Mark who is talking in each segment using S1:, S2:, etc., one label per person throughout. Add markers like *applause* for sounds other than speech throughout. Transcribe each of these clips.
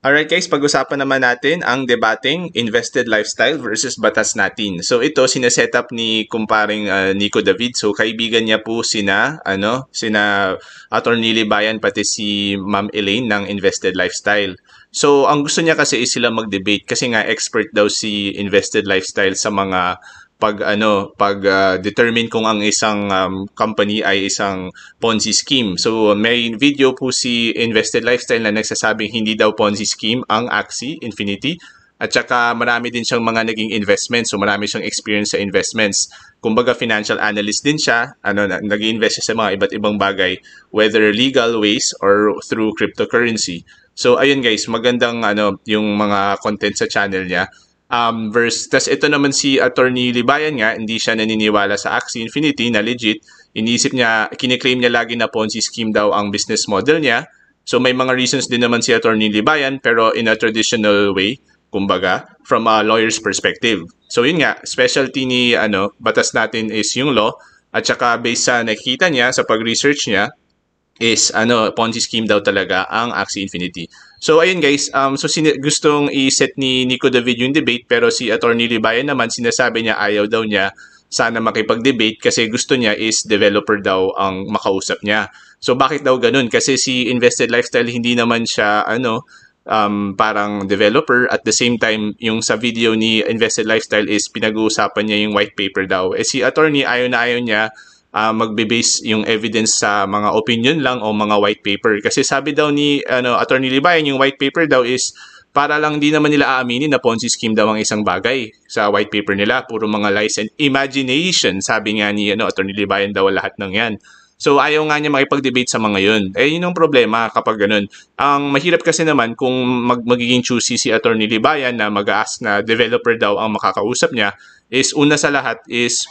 S1: Alright guys, pag-usapan naman natin ang debating invested lifestyle versus batas natin. So ito sineset up ni kumparing uh, Nico David. So kaibigan niya po sina ano, sina Attorney Libayan pati si Ma'am Elaine ng Invested Lifestyle. So ang gusto niya kasi is sila mag-debate kasi nga expert daw si Invested Lifestyle sa mga pag ano pag uh, determine kung ang isang um, company ay isang Ponzi scheme. So may video po si Invested Lifestyle na nagsasabing hindi daw Ponzi scheme ang Axie Infinity at saka marami din siyang mga naging investments. So marami siyang experience sa investments. Kumbaga financial analyst din siya. Ano, nag-invest siya sa mga iba't ibang bagay whether legal ways or through cryptocurrency. So ayun guys, magandang ano yung mga content sa channel niya. Um, verse, tas ito naman si Attorney Libayan nga, hindi siya naniniwala sa Axie Infinity na legit. Iniisip niya, kiniklaim niya lagi na Ponzi scheme daw ang business model niya. So may mga reasons din naman si Attorney Libayan pero in a traditional way, kumbaga, from a lawyer's perspective. So yun nga, specialty ni ano, batas natin is yung law at saka based sa nakikita niya sa pag-research niya, is ano Ponzi scheme daw talaga ang Axie Infinity. So ayun guys, um so sin- gustong i-set ni Nico David yung debate pero si Attorney Libayan naman sinasabi niya ayaw daw niya sana makipag-debate kasi gusto niya is developer daw ang makausap niya. So bakit daw ganun? Kasi si Invested Lifestyle hindi naman siya ano um, parang developer at the same time yung sa video ni Invested Lifestyle is pinag-uusapan niya yung white paper daw. Eh si attorney ayaw na ayaw niya uh, magbe-base yung evidence sa mga opinion lang o mga white paper. Kasi sabi daw ni ano, Attorney Libayan, yung white paper daw is para lang di naman nila aaminin na Ponzi scheme daw ang isang bagay sa white paper nila. Puro mga lies and imagination, sabi nga ni ano, Attorney Libayan daw lahat ng yan. So ayaw nga niya makipag-debate sa mga yun. Eh yun ang problema kapag ganun. Ang mahirap kasi naman kung mag magiging choosy si Attorney Libayan na mag-ask na developer daw ang makakausap niya is una sa lahat is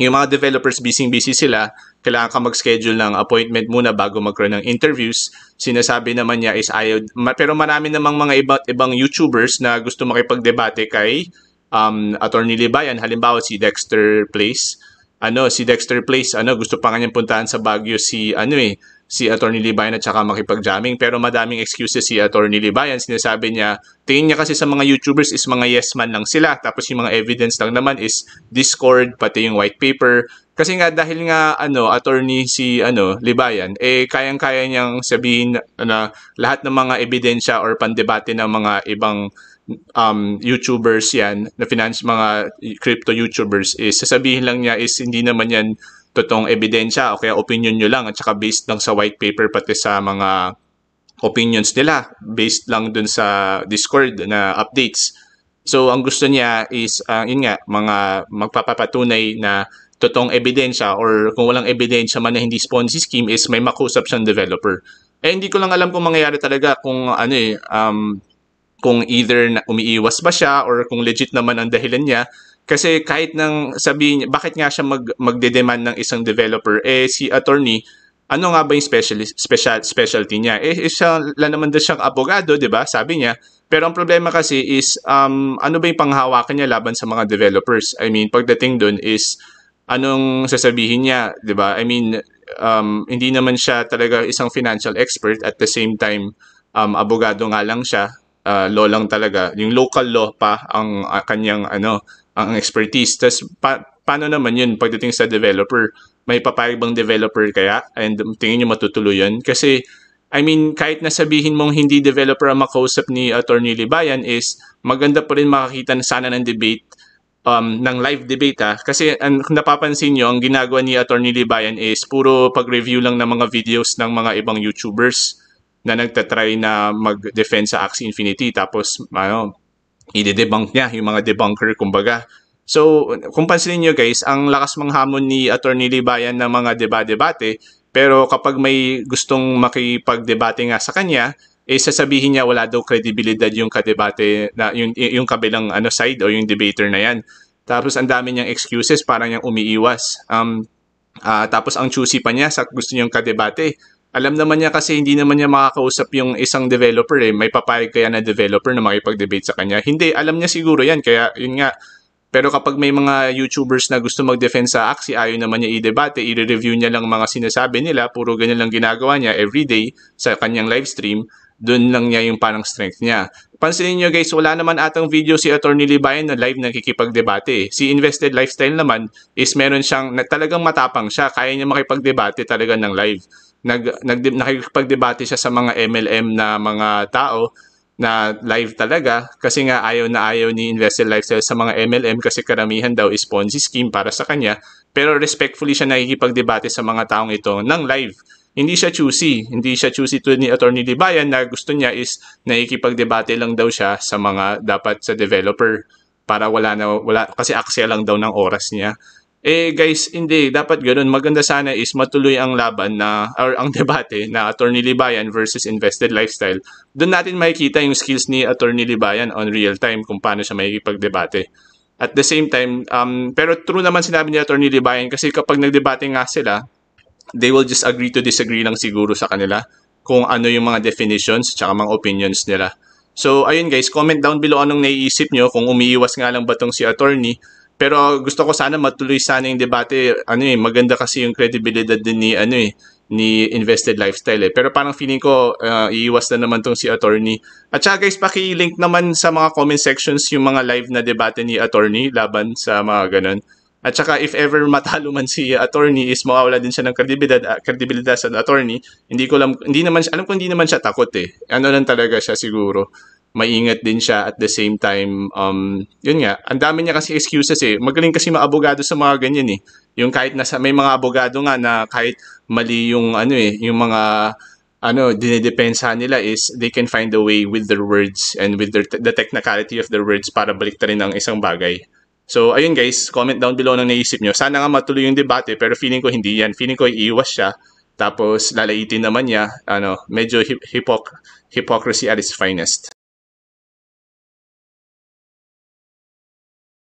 S1: yung mga developers busy-busy sila, kailangan ka mag-schedule ng appointment muna bago magkaroon ng interviews. Sinasabi naman niya is ayaw, ma- pero marami namang mga iba't ibang YouTubers na gusto makipagdebate kay um, Attorney Libayan, halimbawa si Dexter Place. Ano, si Dexter Place, ano, gusto pa kanyang puntahan sa Baguio si, ano eh, si Attorney Libayan at saka makipag-jamming. Pero madaming excuses si Attorney Libayan. Sinasabi niya, tingin niya kasi sa mga YouTubers is mga yes man lang sila. Tapos yung mga evidence lang naman is Discord, pati yung white paper. Kasi nga dahil nga ano attorney si ano Libayan eh kayang-kaya niyang sabihin na, na lahat ng mga ebidensya or pandebate ng mga ibang um, YouTubers yan na finance mga crypto YouTubers is sasabihin lang niya is hindi naman yan totoong ebidensya o kaya opinion nyo lang at saka based lang sa white paper pati sa mga opinions nila based lang dun sa Discord na updates. So ang gusto niya is uh, yun nga mga magpapatunay na totoong ebidensya or kung walang ebidensya man na hindi sponsor scheme is may makusap siyang developer. Eh hindi ko lang alam kung mangyayari talaga kung ano eh um, kung either na umiiwas ba siya or kung legit naman ang dahilan niya kasi kahit nang sabihin bakit nga siya mag, magde-demand ng isang developer? Eh, si attorney, ano nga ba yung specialist, special, specialty niya? Eh, eh siya lang naman daw siyang abogado, di ba? Sabi niya. Pero ang problema kasi is, um, ano ba yung panghawakan niya laban sa mga developers? I mean, pagdating doon is, anong sasabihin niya, di ba? I mean, um, hindi naman siya talaga isang financial expert. At the same time, um, abogado nga lang siya. Uh, law lang talaga. Yung local law pa ang uh, kanyang ano, ang expertise. Tapos pa- paano naman yun pagdating sa developer? May papayag developer kaya? And tingin nyo matutuloy yun? Kasi I mean, kahit nasabihin mong hindi developer ang makausap ni Attorney Libayan is maganda pa rin makakita na sana ng debate um, ng live debate ha. Ah. Kasi ang napapansin nyo, ang ginagawa ni Attorney Libayan is puro pag-review lang ng mga videos ng mga ibang YouTubers na nagtatry na mag-defend sa Axie Infinity. Tapos, ano, i-debunk niya, yung mga debunker kumbaga. So, kung pansinin nyo guys, ang lakas manghamon ni Attorney Libayan ng mga debate debate pero kapag may gustong makipagdebate nga sa kanya, eh sasabihin niya wala daw credibility yung kadebate na yung yung kabilang ano side o yung debater na yan. Tapos ang dami niyang excuses, parang niyang umiiwas. Um, uh, tapos ang choosy pa niya sa gusto niyang kadebate alam naman niya kasi hindi naman niya makakausap yung isang developer eh. May papayag kaya na developer na makipag-debate sa kanya. Hindi, alam niya siguro yan. Kaya yun nga. Pero kapag may mga YouTubers na gusto mag-defend sa Axie, ayaw naman niya i-debate, i-review niya lang mga sinasabi nila. Puro ganyan lang ginagawa niya everyday sa kanyang live stream. Doon lang niya yung parang strength niya. Pansinin niyo guys, wala naman atang video si Attorney Libayan na live nakikipagdebate. Eh. Si Invested Lifestyle naman is meron siyang talagang matapang siya. Kaya niya makipagdebate talaga ng live nag, nag nakikipagdebate siya sa mga MLM na mga tao na live talaga kasi nga ayaw na ayaw ni Invested Lifestyle sa mga MLM kasi karamihan daw is Ponzi scheme para sa kanya pero respectfully siya nakikipagdebate sa mga taong ito ng live hindi siya choosy. Hindi siya choosy to ni Attorney Libayan na gusto niya is nakikipagdebate lang daw siya sa mga dapat sa developer para wala na wala kasi aksya lang daw ng oras niya eh guys, hindi dapat ganoon. Maganda sana is matuloy ang laban na or ang *laughs* debate na Attorney Libayan versus Invested Lifestyle. Doon natin makikita yung skills ni Attorney Libayan on real time kung paano siya makikipagdebate. At the same time, um, pero true naman sinabi ni Attorney Libayan kasi kapag nagdebate nga sila, they will just agree to disagree lang siguro sa kanila kung ano yung mga definitions at mga opinions nila. So ayun guys, comment down below anong naiisip nyo kung umiiwas nga lang ba tong si attorney pero gusto ko sana matuloy sana yung debate. Ano eh, maganda kasi yung credibility din ni ano eh, ni Invested Lifestyle eh. Pero parang feeling ko uh, iiwas na naman tong si attorney. At saka guys, paki-link naman sa mga comment sections yung mga live na debate ni attorney laban sa mga ganun. At saka if ever matalo man si attorney is mawawala din siya ng credibility, ah, credibility sa attorney. Hindi ko alam, hindi naman alam ko hindi naman siya takot eh. Ano lang talaga siya siguro maingat din siya at the same time, um, yun nga, ang dami niya kasi excuses eh. Magaling kasi maabogado sa mga ganyan eh. Yung kahit nasa, may mga abogado nga na kahit mali yung ano eh, yung mga ano, dinedepensa nila is they can find a way with their words and with their the technicality of their words para baliktarin ang isang bagay. So, ayun guys, comment down below ng naisip nyo. Sana nga matuloy yung debate, pero feeling ko hindi yan. Feeling ko iiwas siya. Tapos, lalaitin naman niya. Ano, medyo hip- hypocr- hypocrisy at its finest.